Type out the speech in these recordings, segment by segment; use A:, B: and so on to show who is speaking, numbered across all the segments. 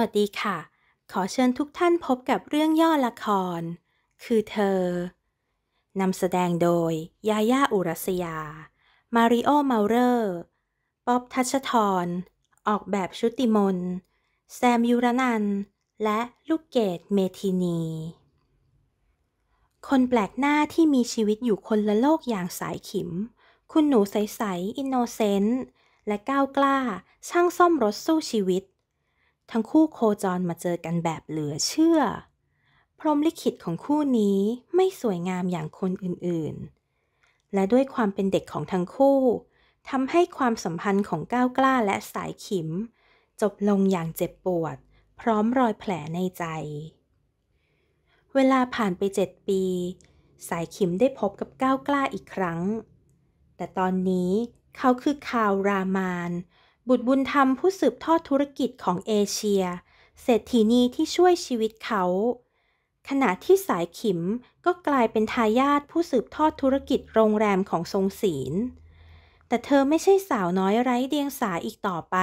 A: วัสดีค่ะ ขอเชิญทุกท่านพบกับเรื่องย่อละคร คือเธอ นำแสดงโดยยาย่า อุรัสยา มาริโอเมาเลอร์ป๊อบทัชทร ออกแบบชุติมน แซมยูรนัน และลูกเกด เมทินี คนแปลกหน้าที่มีชีวิตอยู่คนละโลกอย่างสายขิม คุณหนูใสๆอินโนเซนต์และก้าวกล้า ช่างซ่อมรถสู้ชีวิตทั้งคู่โคจรมาเจอกันแบบเหลือเชื่อ พรมลิขิตของคู่นี้ไม่สวยงามอย่างคนอื่นๆ และด้วยความเป็นเด็กของทั้งคู่ ทำให้ความสัมพันธ์ของก้าวกล้าและสายขิม จบลงอย่างเจ็บปวด พร้อมรอยแผลในใจ เวลาผ่านไปเจ็ดปี สายขิมได้พบกับก้าวกล้าอีกครั้ง แต่ตอนนี้เขาคือคาวรามานบุตรบุญธรรมผู้สืบทอดธุรกิจของเอเชีย เศรษฐีนีที่ช่วยชีวิตเขา ขณะที่สายขิมก็กลายเป็นทายาทผู้สืบทอดธุรกิจโรงแรมของทรงศีล แต่เธอไม่ใช่สาวน้อยไร้เดียงสาอีกต่อไป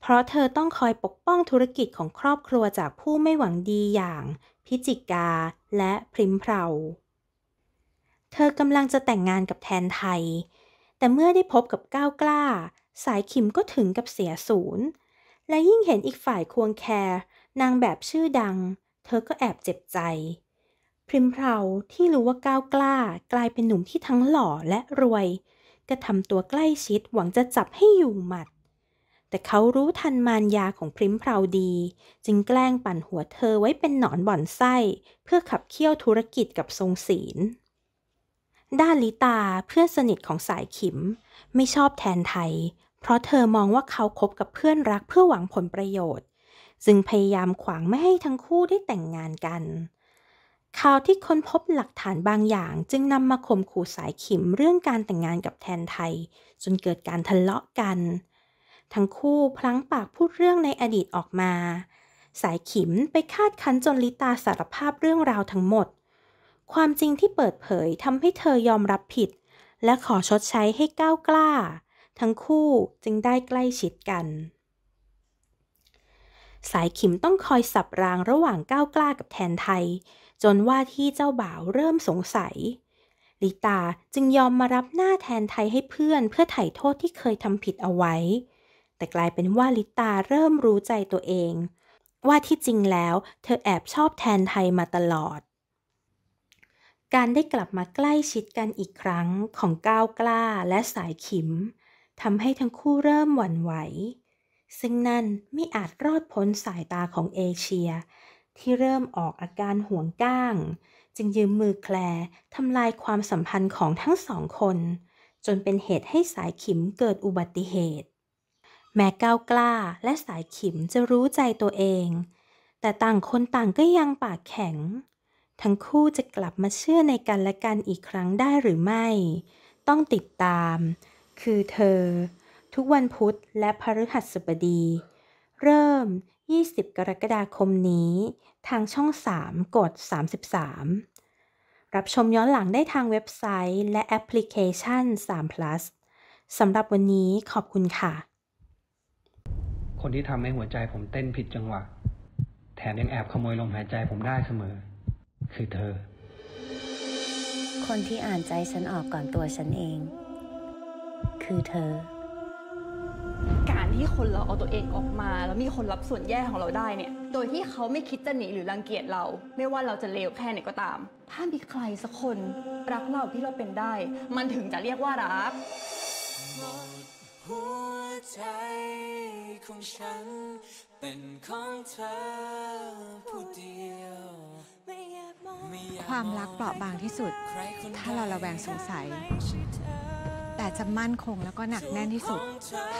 A: เพราะเธอต้องคอยปกป้องธุรกิจของครอบครัวจากผู้ไม่หวังดีอย่าง พิจิกาและพริมเพราเธอกำลังจะแต่งงานกับแทนไทยแต่เมื่อได้พบกับก้าวกล้า สายขิมก็ถึงกับเสียศูนย์และยิ่งเห็นอีกฝ่ายควงแคร์นางแบบชื่อดัง เธอก็แอบเจ็บใจพริมเพราที่รู้ว่าก้าวกล้า กลายเป็นหนุ่มที่ทั้งหล่อและรวย ก็ทำตัวใกล้ชิดหวังจะจับให้อยู่หมัด แต่เขารู้ทันมารยาของพริมเพราดี จึงแกล้งปั่นหัวเธอไว้เป็นหนอนบ่อนไส้ เพื่อขับเคี่ยวธุรกิจกับทรงศีลด้านลิตาเพื่อนสนิทของสายขิม ไม่ชอบแทนไทย เพราะเธอมองว่าเขาคบกับเพื่อนรักเพื่อหวังผลประโยชน์จึงพยายามขวางไม่ให้ทั้งคู่ได้แต่งงานกันข่าวที่ค้นพบหลักฐานบางอย่าง จึงนำมาข่มขู่สายขิมเรื่องการแต่งงานกับแทนไทย จนเกิดการทะเลาะกัน ทั้งคู่พลั้งปากพูดเรื่องในอดีตออกมา สายขิมไปคาดคั้นจนลิตาสารภาพเรื่องราวทั้งหมดความจริงที่เปิดเผยทำให้เธอยอมรับผิด และขอชดใช้ให้ก้าวกล้า ทั้งคู่จึงได้ใกล้ชิดกัน สายขิมต้องคอยสับรางระหว่างก้าวกล้ากับแทนไทย จนว่าที่เจ้าบ่าวเริ่มสงสัย ลิตาจึงยอมมารับหน้าแทนไทยให้เพื่อนเพื่อไถ่โทษที่เคยทำผิดเอาไว้ แต่กลายเป็นว่าลิตาเริ่มรู้ใจตัวเอง ว่าที่จริงแล้ว เธอแอบชอบแทนไทยมาตลอดการได้กลับมาใกล้ชิดกันอีกครั้งของก้าวกล้าและสายขิมทำให้ทั้งคู่เริ่มหวั่นไหว ซึ่งนั่นไม่อาจรอดพ้นสายตาของเอเชีย ที่เริ่มออกอาการห่วงก้าง จึงยืมมือแคลทำลายความสัมพันธ์ของทั้งสองคน จนเป็นเหตุให้สายขิมเกิดอุบัติเหตุ แม้ก้าวกล้าและสายขิมจะรู้ใจตัวเอง แต่ต่างคนต่างก็ยังปากแข็งทั้งคู่จะกลับมาเชื่อในกันและกันอีกครั้งได้หรือไม่ ต้องติดตาม คือเธอ ทุกวันพุธ และพฤหัสบดี เริ่ม 20 กรกฎาคมนี้ ทางช่อง 3 กด 33 รับชมย้อนหลังได้ทางเว็บไซต์และแอปพลิเคชัน3 plus สำหรับวันนี้ขอบคุณค่ะ คนที่ทำให้หัวใจผมเต้นผิดจังหวะแถมยังแอบขโมยลมหายใจผมได้เสมอคือเธอคนที่อ่านใจฉันออกก่อนตัวฉันเอง คือเธอ การที่คนเราเอาตัวเองออกมาแล้วมีคนรับส่วนแย่ของเราได้เนี่ยโดยที่เขาไม่คิดจะหนีหรือรังเกียจเราไม่ว่าเราจะเลวแค่ไหนก็ตาม ถ้ามีใครสักคนรักเราที่เราเป็นได้ มันถึงจะเรียกว่ารักของฉันเป็นของเธอผู้เดียวความรักเปราะบางที่สุด ถ้าเราระแวงสงสัย แต่จะมั่นคงแล้วก็หนักแน่นที่สุด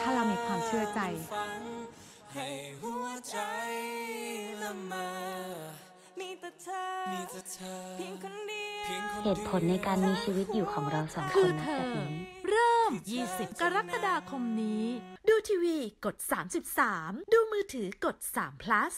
A: ถ้าเรามีความเชื่อใจ ให้หัวใจละเมามีแต่เธอเพียงคนเดียวเหตุผลในการมีชีวิตอยู่ของเราสองคนนะเแบบนี้ เริ่ม 20 กรกฎาคมนี้ ดูทีวีกด 33 ดูมือถือกด3 plus